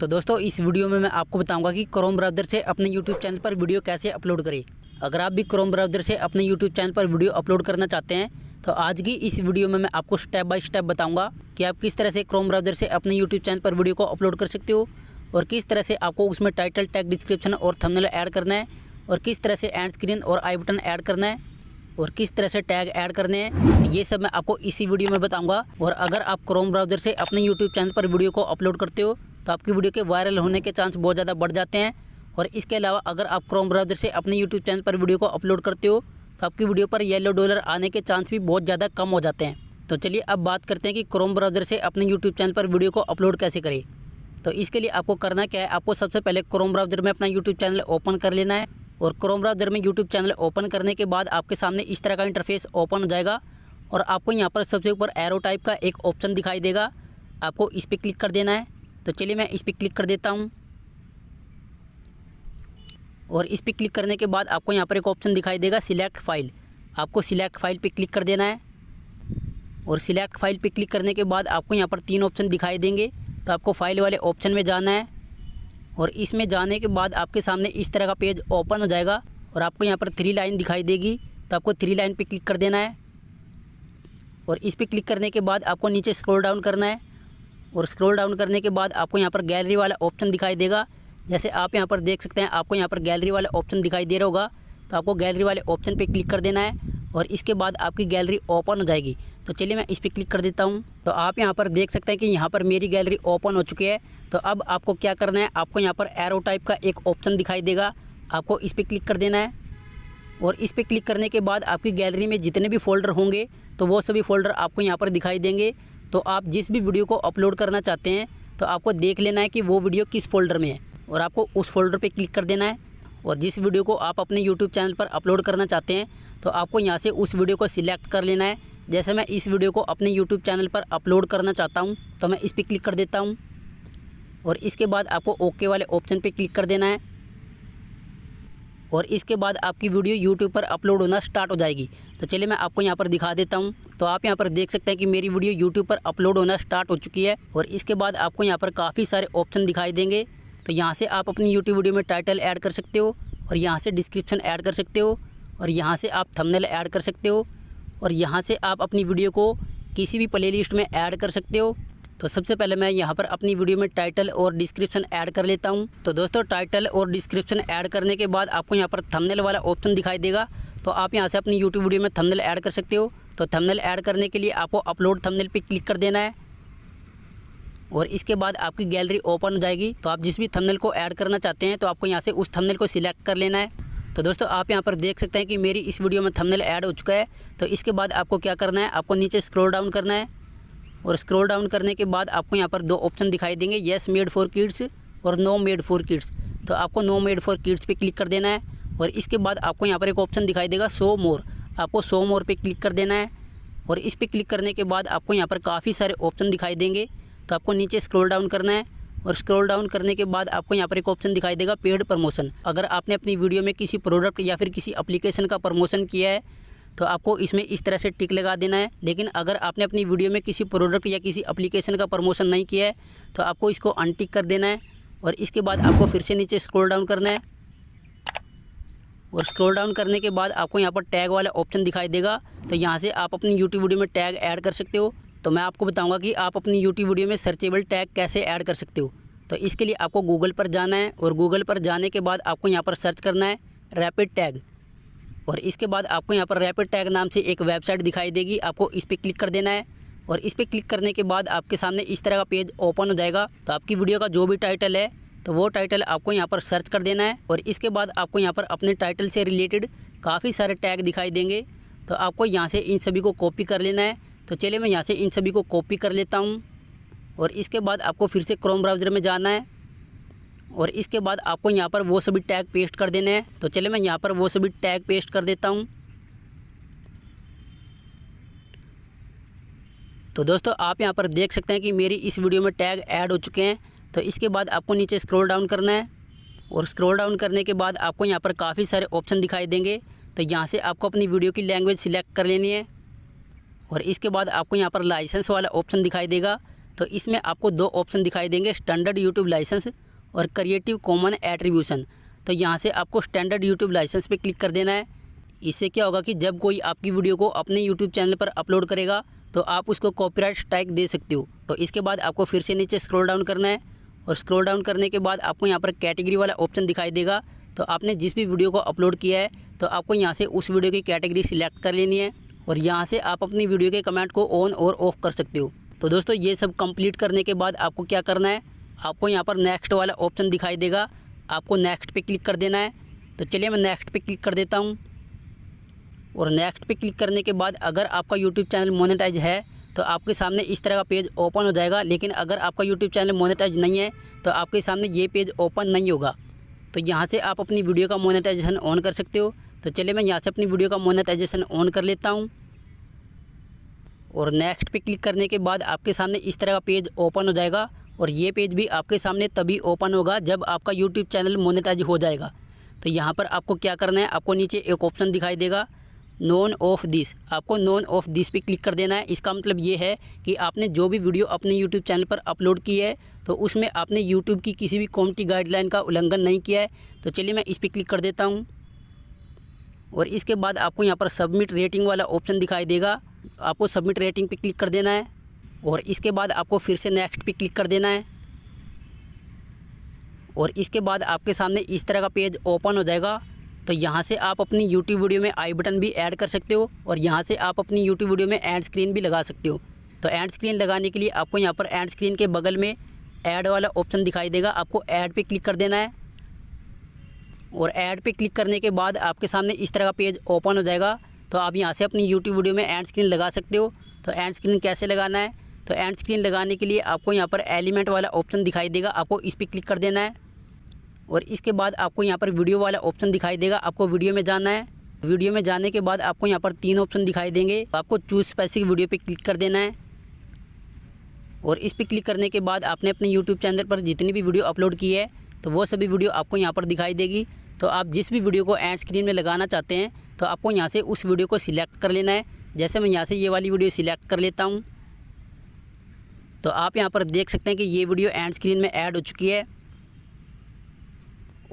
तो दोस्तों इस वीडियो में मैं आपको बताऊंगा कि क्रोम ब्राउज़र से अपने यूट्यूब चैनल पर वीडियो कैसे अपलोड करें अगर आप भी क्रोम ब्राउज़र से अपने यूट्यूब चैनल पर वीडियो अपलोड करना चाहते हैं तो आज की इस वीडियो में मैं आपको स्टेप बाय स्टेप बताऊंगा कि आप किस तरह से क्रोम ब्राउज़र से अपने यूट्यूब चैनल पर वीडियो को अपलोड कर सकते हो और किस तरह से आपको उसमें टाइटल टैग डिस्क्रिप्शन और थमनल ऐड करना है और किस तरह से एंड स्क्रीन और आई बटन ऐड करना है और किस तरह से टैग ऐड करने हैं तो ये सब मैं आपको इसी वीडियो में बताऊंगा और अगर आप क्रोम ब्राउज़र से अपने यूट्यूब चैनल पर वीडियो को अपलोड करते हो तो आपकी वीडियो के वायरल होने के चांस बहुत ज़्यादा बढ़ जाते हैं और इसके अलावा अगर आप क्रोम ब्राउज़र से अपने यूट्यूब चैनल पर वीडियो को अपलोड करते हो तो आपकी वीडियो पर येलो डॉलर आने के चांस भी बहुत ज़्यादा कम हो जाते हैं तो चलिए अब बात करते हैं कि क्रोम ब्राउज़र से अपने यूट्यूब चैनल पर वीडियो को अपलोड कैसे करें तो इसके लिए आपको करना क्या है आपको सबसे पहले क्रोम ब्राउज़र में अपना यूट्यूब चैनल ओपन कर लेना है और क्रोम ब्राउज़र में यूट्यूब चैनल ओपन करने के बाद आपके सामने इस तरह का इंटरफेस ओपन हो जाएगा और आपको यहाँ पर सबसे ऊपर एरो टाइप का एक ऑप्शन दिखाई देगा आपको इस पर क्लिक कर देना है तो चलिए मैं इस पर क्लिक कर देता हूँ और इस पर क्लिक करने के बाद आपको यहाँ पर एक ऑप्शन दिखाई देगा सिलेक्ट फाइल आपको सिलेक्ट फाइल पर क्लिक कर देना है और सिलेक्ट फाइल पर क्लिक करने के बाद आपको यहाँ पर तीन ऑप्शन दिखाई देंगे तो आपको फाइल वाले ऑप्शन में जाना है और इसमें जाने के बाद आपके सामने इस तरह का पेज ओपन हो जाएगा और आपको यहाँ पर थ्री लाइन दिखाई देगी तो आपको थ्री लाइन पर क्लिक कर देना है और इस पर क्लिक करने के बाद आपको नीचे स्क्रॉल डाउन करना है और स्क्रॉल डाउन करने के बाद आपको यहाँ पर गैलरी वाला ऑप्शन दिखाई देगा जैसे आप यहाँ पर देख सकते हैं आपको यहाँ पर गैलरी वाला ऑप्शन दिखाई दे रहा होगा तो आपको गैलरी वाले ऑप्शन पर क्लिक कर देना है और इसके बाद आपकी गैलरी ओपन हो जाएगी तो चलिए मैं इस पर क्लिक कर देता हूँ तो आप यहाँ पर देख सकते हैं कि यहाँ पर मेरी गैलरी ओपन हो चुकी है तो अब आपको क्या करना है आपको यहाँ पर एरो टाइप का एक ऑप्शन दिखाई देगा आपको इस पर क्लिक कर देना है और इस पर क्लिक करने के बाद आपकी गैलरी में जितने भी फोल्डर होंगे तो वो सभी फोल्डर आपको यहाँ पर दिखाई देंगे तो आप जिस भी वीडियो को अपलोड करना चाहते हैं तो आपको देख लेना है कि वो वीडियो किस फोल्डर में है और आपको उस फोल्डर पर क्लिक कर देना है और जिस वीडियो को आप अपने यूट्यूब चैनल पर अपलोड करना चाहते हैं तो आपको यहाँ से उस वीडियो को सिलेक्ट कर लेना है जैसे मैं इस वीडियो को अपने यूट्यूब चैनल पर अपलोड करना चाहता हूँ तो मैं इस पर क्लिक कर देता हूँ और इसके बाद आपको ओके वाले ऑप्शन पर क्लिक कर देना है और इसके बाद आपकी वीडियो यूट्यूब पर अपलोड होना स्टार्ट हो जाएगी तो चलिए मैं आपको यहाँ पर दिखा देता हूँ तो आप यहाँ पर देख सकते हैं कि मेरी वीडियो यूट्यूब पर अपलोड होना स्टार्ट हो चुकी है और इसके बाद आपको यहाँ पर काफ़ी सारे ऑप्शन दिखाई देंगे तो यहाँ से आप अपनी यूट्यूब वीडियो में टाइटल ऐड कर सकते हो और यहाँ से डिस्क्रिप्शन ऐड कर सकते हो और यहाँ से आप थंबनेल ऐड कर सकते हो और यहाँ से आप अपनी वीडियो को किसी भी प्लेलिस्ट में ऐड कर सकते हो तो सबसे पहले मैं यहाँ पर अपनी वीडियो में टाइटल और डिस्क्रिप्शन ऐड कर लेता हूँ तो दोस्तों टाइटल और डिस्क्रिप्शन ऐड करने के बाद आपको यहाँ पर थंबनेल वाला ऑप्शन दिखाई देगा तो आप यहाँ से अपनी यूट्यूब वीडियो में थंबनेल ऐड कर सकते हो तो थंबनेल ऐड करने के लिए आपको अपलोड थंबनेल पे क्लिक कर देना है और इसके बाद आपकी गैलरी ओपन हो जाएगी तो आप जिस भी थंबनेल को ऐड करना चाहते हैं तो आपको यहाँ से उस थंबनेल को सिलेक्ट कर लेना है तो दोस्तों आप यहाँ पर देख सकते हैं कि मेरी इस वीडियो में थंबनेल ऐड हो चुका है तो इसके बाद आपको क्या करना है आपको नीचे स्क्रॉल डाउन करना है और स्क्रॉल डाउन करने के बाद आपको यहाँ पर दो ऑप्शन दिखाई देंगे येस मेड फॉर किड्स और नो मेड फॉर किड्स तो आपको नो मेड फॉर किड्स पर क्लिक कर देना है और इसके बाद आपको यहाँ पर एक ऑप्शन दिखाई देगा सो मोर आपको सो मोर पे क्लिक कर देना है और इस पर क्लिक करने के बाद आपको यहाँ पर काफ़ी सारे ऑप्शन दिखाई देंगे तो आपको नीचे स्क्रॉल डाउन करना है और स्क्रॉल डाउन करने के बाद आपको यहाँ पर एक ऑप्शन दिखाई देगा पेड प्रमोशन अगर आपने अपनी वीडियो में किसी प्रोडक्ट या फिर किसी अप्लीकेशन का प्रमोशन किया है तो आपको इसमें इस तरह से टिक लगा देना है लेकिन अगर आपने अपनी वीडियो में किसी प्रोडक्ट या किसी अप्लीकेशन का प्रमोशन नहीं किया है तो आपको इसको अनटिक कर देना है और इसके बाद आपको फिर से नीचे स्क्रॉल डाउन करना है और स्क्रॉल डाउन करने के बाद आपको यहाँ पर टैग वाला ऑप्शन दिखाई देगा तो यहाँ से आप अपनी यूट्यूब वीडियो में टैग ऐड कर सकते हो तो मैं आपको बताऊँगा कि आप अपनी यूट्यूब वीडियो में सर्चेबल टैग कैसे ऐड कर सकते हो तो इसके लिए आपको गूगल पर जाना है और गूगल पर जाने के बाद आपको यहाँ पर सर्च करना है रैपिड टैग और इसके बाद आपको यहाँ पर रैपिड टैग नाम से एक वेबसाइट दिखाई देगी आपको इस पर क्लिक कर देना है और इस पर क्लिक करने के बाद आपके सामने इस तरह का पेज ओपन हो जाएगा तो आपकी वीडियो का जो भी टाइटल है तो वो टाइटल आपको यहाँ पर सर्च कर देना है और इसके बाद आपको यहाँ पर अपने टाइटल से रिलेटेड काफ़ी सारे टैग दिखाई देंगे तो आपको यहाँ से इन सभी को कॉपी कर लेना है तो चलिए मैं यहाँ से इन सभी को कॉपी कर लेता हूँ और इसके बाद आपको फिर से क्रोम ब्राउज़र में जाना है और इसके बाद आपको यहाँ पर वो सभी टैग पेस्ट कर देने हैं तो चलिए मैं यहाँ पर वो सभी टैग पेस्ट कर देता हूँ तो दोस्तों आप यहाँ पर देख सकते हैं कि मेरी इस वीडियो में टैग ऐड हो चुके हैं तो इसके बाद आपको नीचे स्क्रॉल डाउन करना है और स्क्रॉल डाउन करने के बाद आपको यहाँ पर काफ़ी सारे ऑप्शन दिखाई देंगे तो यहाँ से आपको अपनी वीडियो की लैंग्वेज सिलेक्ट कर लेनी है और इसके बाद आपको यहाँ पर लाइसेंस वाला ऑप्शन दिखाई देगा तो इसमें आपको दो ऑप्शन दिखाई देंगे स्टैंडर्ड यूट्यूब लाइसेंस और क्रिएटिव कॉमन एट्रीब्यूशन तो यहाँ से आपको स्टैंडर्ड यूट्यूब लाइसेंस पर क्लिक कर देना है इससे क्या होगा कि जब कोई आपकी वीडियो को अपने यूट्यूब चैनल पर अपलोड करेगा तो आप उसको कॉपीराइट स्ट्राइक दे सकते हो तो इसके बाद आपको फिर से नीचे स्क्रॉल डाउन करना है और स्क्रॉल डाउन करने के बाद आपको यहाँ पर कैटेगरी वाला ऑप्शन दिखाई देगा तो आपने जिस भी वीडियो को अपलोड किया है तो आपको यहाँ से उस वीडियो की कैटेगरी सिलेक्ट कर लेनी है और यहाँ से आप अपनी वीडियो के कमेंट को ऑन और ऑफ कर सकते हो तो दोस्तों ये सब कंप्लीट करने के बाद आपको क्या करना है आपको यहाँ पर नेक्स्ट वाला ऑप्शन दिखाई देगा आपको नेक्स्ट पे क्लिक कर देना है तो चलिए मैं नेक्स्ट पे क्लिक कर देता हूँ और नेक्स्ट पे क्लिक करने के बाद अगर आपका यूट्यूब चैनल मोनेटाइज है तो आपके सामने इस तरह का पेज ओपन हो जाएगा लेकिन अगर आपका यूट्यूब चैनल मोनेटाइज नहीं है तो आपके सामने ये पेज ओपन नहीं होगा तो यहाँ से आप अपनी वीडियो का मोनेटाइजेशन ऑन कर सकते हो तो चलिए मैं यहाँ से अपनी वीडियो का मोनेटाइजेशन ऑन कर लेता हूँ और नेक्स्ट पे क्लिक करने के बाद आपके सामने इस तरह का पेज ओपन हो जाएगा और ये पेज भी आपके सामने तभी ओपन होगा जब आपका यूट्यूब चैनल मोनेटाइज हो जाएगा तो यहाँ पर आपको क्या करना है आपको नीचे एक ऑप्शन दिखाई देगा नॉन ऑफ दिस आपको नॉन ऑफ दिस पे क्लिक कर देना है इसका मतलब ये है कि आपने जो भी वीडियो अपने यूट्यूब चैनल पर अपलोड की है तो उसमें आपने यूट्यूब की किसी भी कॉमटी गाइडलाइन का उल्लंघन नहीं किया है तो चलिए मैं इस पर क्लिक कर देता हूँ और इसके बाद आपको यहाँ पर सबमिट रेटिंग वाला ऑप्शन दिखाई देगा आपको सबमिट रेटिंग पे क्लिक कर देना है और इसके बाद आपको फिर से नेक्स्ट पे क्लिक कर देना है और इसके बाद आपके सामने इस तरह का पेज ओपन हो जाएगा तो यहाँ से आप अपनी यूट्यूब वीडियो में आई बटन भी ऐड कर सकते हो और यहाँ से आप अपनी यूट्यूब वीडियो में एंड स्क्रीन भी लगा सकते हो तो एंड स्क्रीन लगाने के लिए आपको यहाँ पर एंड स्क्रीन के बगल में ऐड वाला ऑप्शन दिखाई देगा आपको ऐड पे क्लिक कर देना है और ऐड पे क्लिक करने के बाद आपके सामने इस तरह का पेज ओपन हो जाएगा तो आप यहाँ से अपनी यूट्यूब वीडियो में एंड स्क्रीन लगा सकते हो तो एंड स्क्रीन कैसे लगाना है तो एंड स्क्रीन लगाने के लिए आपको यहाँ पर एलिमेंट वाला ऑप्शन दिखाई देगा आपको इस पर क्लिक कर देना है और इसके बाद आपको यहाँ पर वीडियो वाला ऑप्शन दिखाई देगा आपको वीडियो में जाना है वीडियो में जाने के बाद आपको यहाँ पर तीन ऑप्शन दिखाई देंगे आपको चूज स्पेसिफिक वीडियो पे क्लिक कर देना है और इस पर क्लिक करने के बाद आपने अपने यूट्यूब चैनल पर जितनी भी वीडियो अपलोड की है तो वो सभी वीडियो आपको यहाँ पर दिखाई देगी तो आप जिस भी वीडियो को एंड स्क्रीन में लगाना चाहते हैं तो आपको यहाँ से उस वीडियो को सिलेक्ट कर लेना है जैसे मैं यहाँ से ये वाली वीडियो सिलेक्ट कर लेता हूँ तो आप यहाँ पर देख सकते हैं कि ये वीडियो एंड स्क्रीन में ऐड हो चुकी है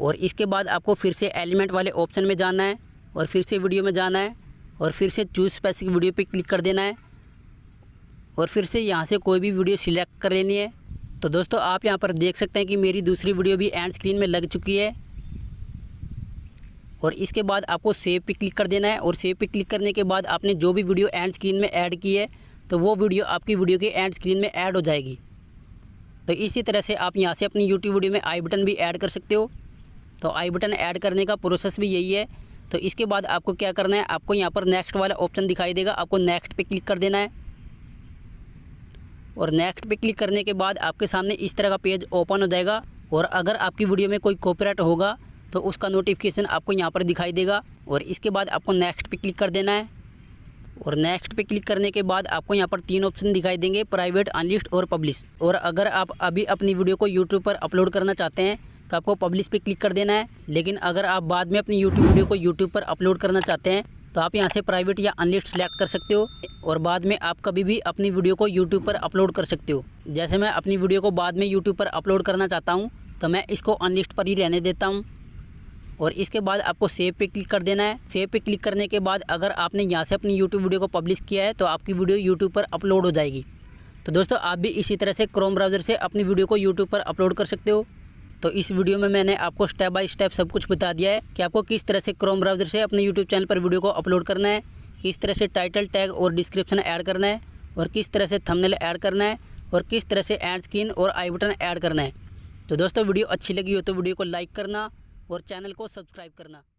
और इसके बाद आपको फिर से एलिमेंट वाले ऑप्शन में जाना है और फिर से वीडियो में जाना है और फिर से चूज स्पेसिफिक वीडियो पे क्लिक कर देना है और फिर से यहाँ से कोई भी वीडियो सिलेक्ट कर लेनी है तो दोस्तों आप यहाँ पर देख सकते हैं कि मेरी दूसरी वीडियो भी एंड स्क्रीन में लग चुकी है और इसके बाद आपको सेव पे क्लिक कर देना है और सेव पे क्लिक करने के बाद आपने जो भी वीडियो एंड स्क्रीन में ऐड की है तो वो वीडियो आपकी वीडियो के एंड स्क्रीन में ऐड हो जाएगी तो इसी तरह से आप यहाँ से अपनी यूट्यूब वीडियो में आई बटन भी ऐड कर सकते हो तो आई बटन ऐड करने का प्रोसेस भी यही है तो इसके बाद आपको क्या करना है आपको यहाँ पर नेक्स्ट वाला ऑप्शन दिखाई देगा आपको नेक्स्ट पे क्लिक कर देना है और नेक्स्ट पे क्लिक करने के बाद आपके सामने इस तरह का पेज ओपन हो जाएगा और अगर आपकी वीडियो में कोई कॉपीराइट होगा तो उसका नोटिफिकेशन आपको यहाँ पर दिखाई देगा और इसके बाद आपको नेक्स्ट पे क्लिक कर देना है और नेक्स्ट पे क्लिक करने के बाद आपको यहाँ पर तीन ऑप्शन दिखाई देंगे प्राइवेट अनलिस्ट और पब्लिश और अगर आप अभी अपनी वीडियो को यूट्यूब पर अपलोड करना चाहते हैं तो आपको पब्लिश पे क्लिक कर देना है लेकिन अगर आप बाद में अपनी यूट्यूब वीडियो को यूट्यूब पर अपलोड करना चाहते हैं तो आप यहाँ से प्राइवेट या अनलिस्ट सेलेक्ट कर सकते हो और बाद में आप कभी भी अपनी वीडियो को यूट्यूब पर अपलोड कर सकते हो जैसे मैं अपनी वीडियो को बाद में यूट्यूब पर अपलोड करना चाहता हूँ तो मैं इसको अनलिस्ट पर ही रहने देता हूँ और इसके बाद आपको सेव पे क्लिक कर देना है सेव पे क्लिक करने के बाद अगर आपने यहाँ से अपनी यूट्यूब वीडियो को पब्लिश किया है तो आपकी वीडियो यूट्यूब पर अपलोड हो जाएगी तो दोस्तों आप भी इसी तरह से क्रोम ब्राउज़र से अपनी वीडियो को यूट्यूब पर अपलोड कर सकते हो तो इस वीडियो में मैंने आपको स्टेप बाय स्टेप सब कुछ बता दिया है कि आपको किस तरह से क्रोम ब्राउज़र से अपने यूट्यूब चैनल पर वीडियो को अपलोड करना है किस तरह से टाइटल टैग और डिस्क्रिप्शन ऐड करना है और किस तरह से थंबनेल ऐड करना है और किस तरह से एड स्क्रीन और आई बटन ऐड करना है तो दोस्तों वीडियो अच्छी लगी हो तो वीडियो को लाइक करना और चैनल को सब्सक्राइब करना